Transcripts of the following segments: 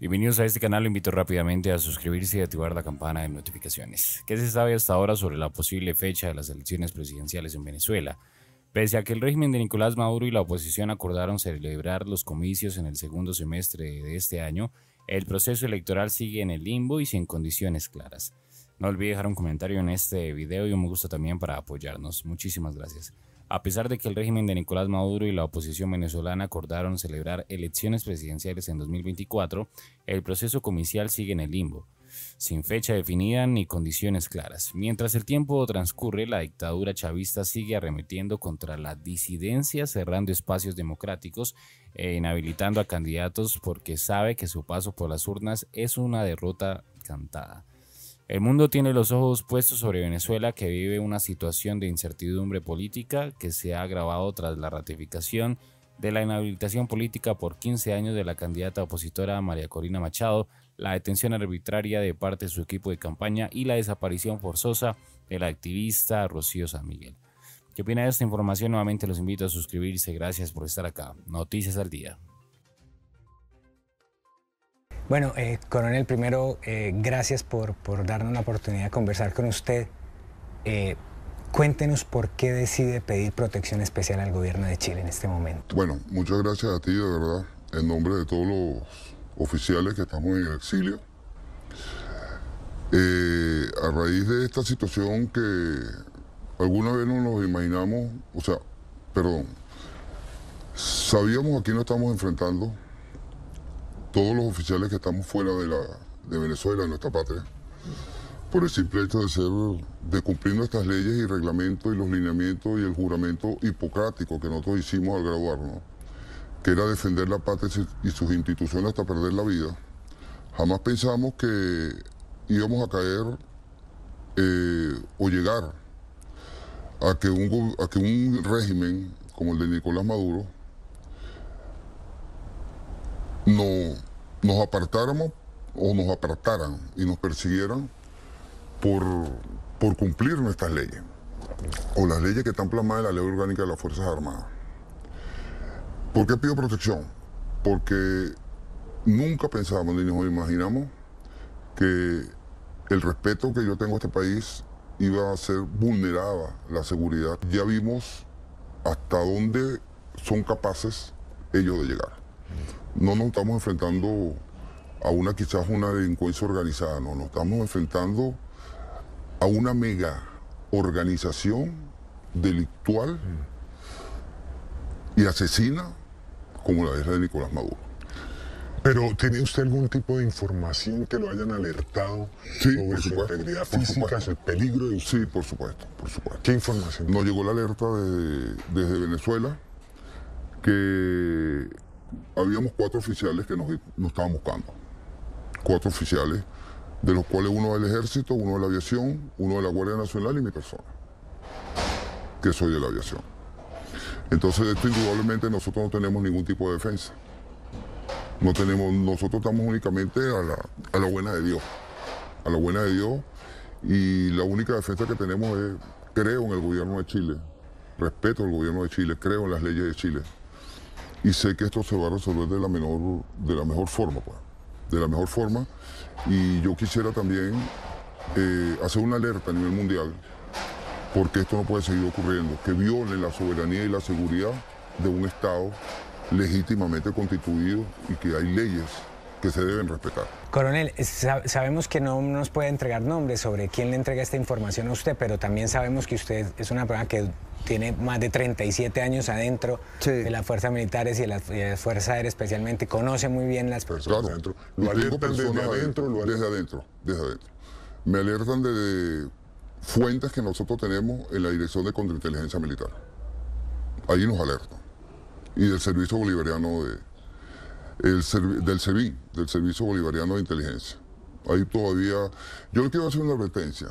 Bienvenidos a este canal, lo invito rápidamente a suscribirse y activar la campana de notificaciones. ¿Qué se sabe hasta ahora sobre la posible fecha de las elecciones presidenciales en Venezuela? Pese a que el régimen de Nicolás Maduro y la oposición acordaron celebrar los comicios en el segundo semestre de este año, el proceso electoral sigue en el limbo y sin condiciones claras. No olvide dejar un comentario en este video y un me gusta también para apoyarnos. Muchísimas gracias. A pesar de que el régimen de Nicolás Maduro y la oposición venezolana acordaron celebrar elecciones presidenciales en 2024, el proceso comicial sigue en el limbo, sin fecha definida ni condiciones claras. Mientras el tiempo transcurre, la dictadura chavista sigue arremetiendo contra la disidencia, cerrando espacios democráticos e inhabilitando a candidatos porque sabe que su paso por las urnas es una derrota cantada. El mundo tiene los ojos puestos sobre Venezuela, que vive una situación de incertidumbre política que se ha agravado tras la ratificación de la inhabilitación política por 15 años de la candidata opositora María Corina Machado, la detención arbitraria de parte de su equipo de campaña y la desaparición forzosa de la activista Rocío San Miguel. ¿Qué opina de esta información? Nuevamente los invito a suscribirse. Gracias por estar acá. Noticias al día. Bueno, eh, coronel, primero, eh, gracias por, por, darnos la oportunidad de conversar con usted. Eh, cuéntenos por qué decide pedir protección especial al gobierno de Chile en este momento. Bueno, muchas gracias a ti, de verdad, en nombre de todos los oficiales que estamos en el exilio. a raíz de esta situación que alguna vez no nos imaginamos, o sea, perdón, sabíamos a quién nos estamos enfrentando todos los oficiales que estamos fuera de, la, de Venezuela, en nuestra patria, por el simple hecho de ser, de cumplir nuestras leyes y reglamentos y los lineamientos y el juramento hipocrático que nosotros hicimos al graduarnos, que era defender la patria y sus instituciones hasta perder la vida, jamás pensamos que íbamos a caer eh, o llegar a que, a que un régimen como el de Nicolás Maduro no, nos apartáramos o nos apartaran y nos persiguieran por, por cumplir nuestras leyes o las leyes que están plasmadas en la ley orgánica de las Fuerzas Armadas. ¿Por qué pido protección? Porque nunca pensábamos ni nos imaginamos que el respeto que yo tengo a este país iba a ser vulnerada la seguridad. Ya vimos hasta dónde son capaces ellos de llegar no nos estamos enfrentando a una quizás una delincuencia organizada, no, nos estamos enfrentando a una mega organización delictual y asesina como la de Nicolás Maduro. Pero ¿tiene usted algún tipo de información que lo hayan alertado sobre su integridad física, el peligro? De Sí, por supuesto, por supuesto. ¿Qué información? Nos llegó la alerta desde Venezuela que habíamos cuatro oficiales que nos, estaban buscando. Cuatro oficiales, de los cuales uno del ejército, uno de la aviación, uno de la Guardia Nacional y mi persona, que soy de la aviación. Entonces, esto indudablemente nosotros no tenemos ningún tipo de defensa. No tenemos, nosotros estamos únicamente a la, a la buena de Dios, a la buena de Dios, y la única defensa que tenemos es, creo en el gobierno de Chile, respeto al gobierno de Chile, creo en las leyes de Chile y sé que esto se va a resolver de la, menor, de la mejor forma, pues. de la mejor forma. Y yo quisiera también eh, hacer una alerta a nivel mundial, porque esto no puede seguir ocurriendo, que viole la soberanía y la seguridad de un Estado legítimamente constituido y que hay leyes que se deben respetar. Coronel, sabemos que no nos puede entregar nombres sobre quién le entrega esta información a usted, pero también sabemos que usted es una persona que tiene más de 37 años adentro de las fuerzas militares y de las fuerzas Aérea especialmente, conoce muy bien las personas. Claro, adentro. lo alertan desde adentro, lo alertan. desde adentro, desde adentro. Me alertan de fuentes que nosotros tenemos en la Dirección de Contrainteligencia Militar. Ahí nos alertan. Y del Servicio Bolivariano de, del del Servicio Bolivariano de Inteligencia. Ahí todavía, yo le quiero hacer una advertencia.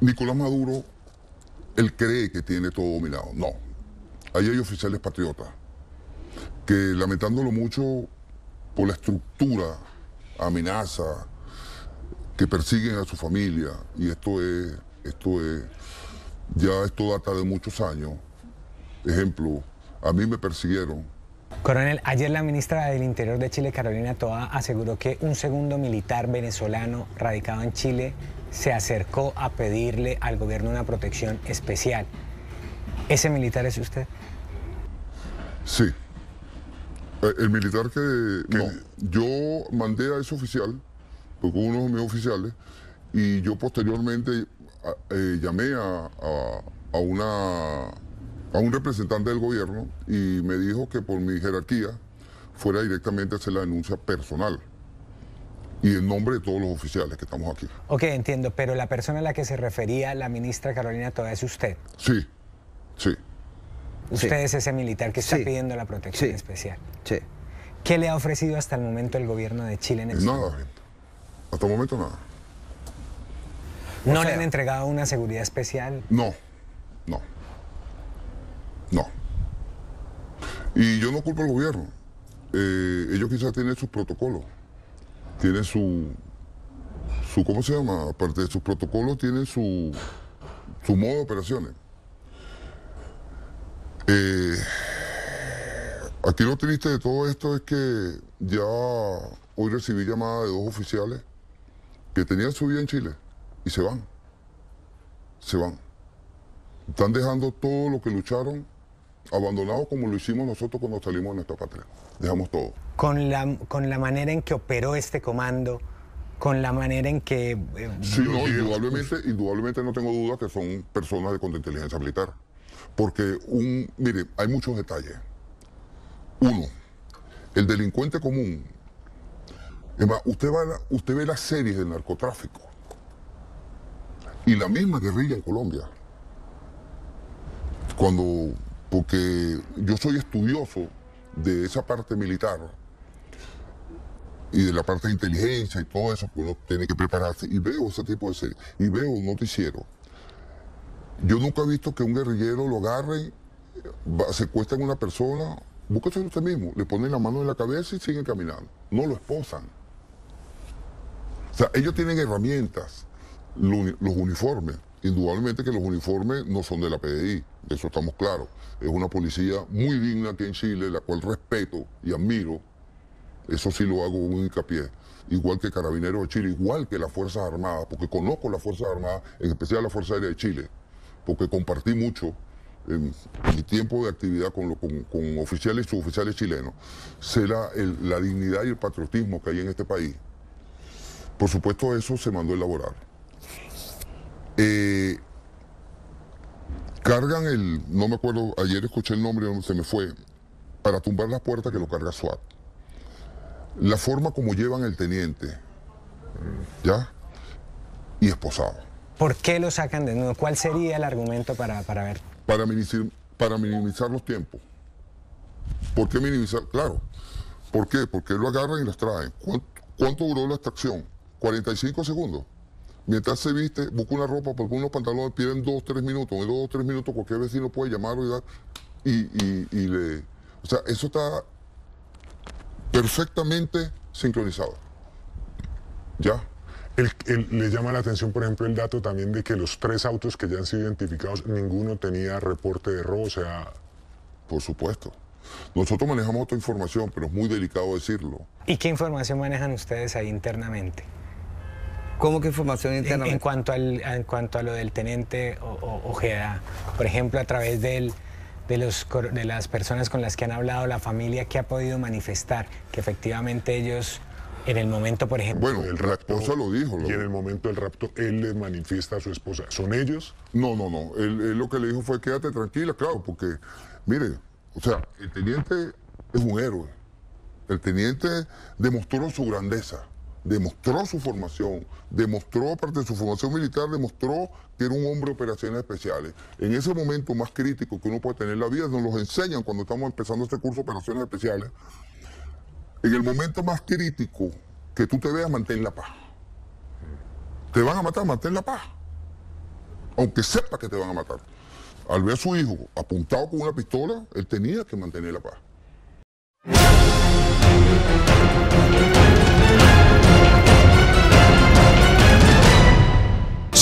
Nicolás Maduro, él cree que tiene todo dominado. No. Ahí hay oficiales patriotas que, lamentándolo mucho por la estructura, amenaza, que persiguen a su familia, y esto es, esto es, ya esto data de muchos años. Ejemplo, a mí me persiguieron Coronel, ayer la ministra del Interior de Chile, Carolina Toa, aseguró que un segundo militar venezolano radicado en Chile se acercó a pedirle al gobierno una protección especial. ¿Ese militar es usted? Sí. Eh, el militar que, yo mandé a ese oficial, con pues, uno de mis oficiales, y yo posteriormente ah, eh, llamé a una a un representante del gobierno y me dijo que por mi jerarquía fuera directamente a hacer la denuncia personal y en nombre de todos los oficiales que estamos aquí. Ok, entiendo, pero la persona a la que se refería la ministra Carolina Toda es usted. Sí, sí. Usted es ese militar que está pidiendo la protección especial. Sí. ¿Qué le ha ofrecido hasta el momento el gobierno de Chile en el este Nada, gente. Hasta el momento nada. ¿No le han entregado una seguridad especial? No, no. No. Y yo no culpo al gobierno. Eh, ellos quizás tienen sus protocolos. Tienen su, su, ¿cómo se llama? Aparte de sus protocolos, tienen su, su modo de operaciones. Eh, aquí lo triste de todo esto es que ya hoy recibí llamada de dos oficiales que tenían su vida en Chile y se van. Se van. Están dejando todo lo que lucharon abandonados como lo hicimos nosotros cuando salimos de nuestra patria. Dejamos todo. Con la, con la manera en que operó este comando, con la manera en que... Eh, sí, no, indudablemente, indudablemente no tengo duda que son personas de contrainteligencia militar. Porque un, mire, hay muchos detalles. Uno, el delincuente común. Es más, usted, va usted ve las series del narcotráfico y la misma guerrilla en Colombia. Cuando porque yo soy estudioso de esa parte militar y de la parte de inteligencia y todo eso que uno tiene que prepararse y veo ese tipo de series y veo un noticiero. Yo nunca he visto que un guerrillero lo agarre, secuestren a una persona, búsquese usted mismo, le ponen la mano en la cabeza y siguen caminando. No lo esposan. O sea, ellos tienen herramientas, los uniformes, Indudablemente que los uniformes no son de la PDI, de eso estamos claros. Es una policía muy digna aquí en Chile, la cual respeto y admiro. Eso sí lo hago un hincapié. Igual que Carabineros de Chile, igual que las Fuerzas Armadas, porque conozco las Fuerzas Armadas, en especial la Fuerza Aérea de Chile, porque compartí mucho en mi tiempo de actividad con, oficiales y suboficiales chilenos. Será la, la dignidad y el patriotismo que hay en este país. Por supuesto, eso se mandó a elaborar. Eh, cargan el, no me acuerdo, ayer escuché el nombre, donde se me fue, para tumbar las puertas que lo carga SWAT. La forma como llevan el teniente, ¿ya? Y esposado. ¿Por qué lo sacan de nuevo? ¿Cuál sería el argumento para, para ver? Para minimizar, para minimizar los tiempos. ¿Por qué minimizar? Claro. ¿Por qué? Porque lo agarran y las traen. ¿Cuánto, cuánto duró la extracción? 45 segundos. Mientras se viste, busca una ropa, porque unos pantalones piden dos, tres minutos. En dos, tres minutos cualquier vecino puede llamarlo y dar. Y, y, le... O sea, eso está perfectamente sincronizado. ¿Ya? le llama la atención, por ejemplo, el dato también de que los tres autos que ya han sido identificados, ninguno tenía reporte de robo, o sea... Por supuesto. Nosotros manejamos otra información, pero es muy delicado decirlo. ¿Y qué información manejan ustedes ahí internamente? ¿Cómo que información interna? En, cuanto, al, en cuanto a lo del teniente Ojeda, por ejemplo, a través del, de, los, de las personas con las que han hablado, la familia que ha podido manifestar que efectivamente ellos en el momento, por ejemplo. Bueno, el se lo dijo. Y en el momento del rapto, él le manifiesta a su esposa. ¿Son ellos? No, no, no. él, lo que le dijo fue quédate tranquila, claro, porque, mire, o sea, el teniente es un héroe. El teniente demostró su grandeza demostró su formación, demostró, parte de su formación militar, demostró que era un hombre de operaciones especiales. En ese momento más crítico que uno puede tener en la vida, nos los enseñan cuando estamos empezando este curso de operaciones especiales. En el momento más crítico que tú te veas, mantén la paz. Te van a matar, mantén la paz. Aunque sepa que te van a matar. Al ver a su hijo apuntado con una pistola, él tenía que mantener la paz.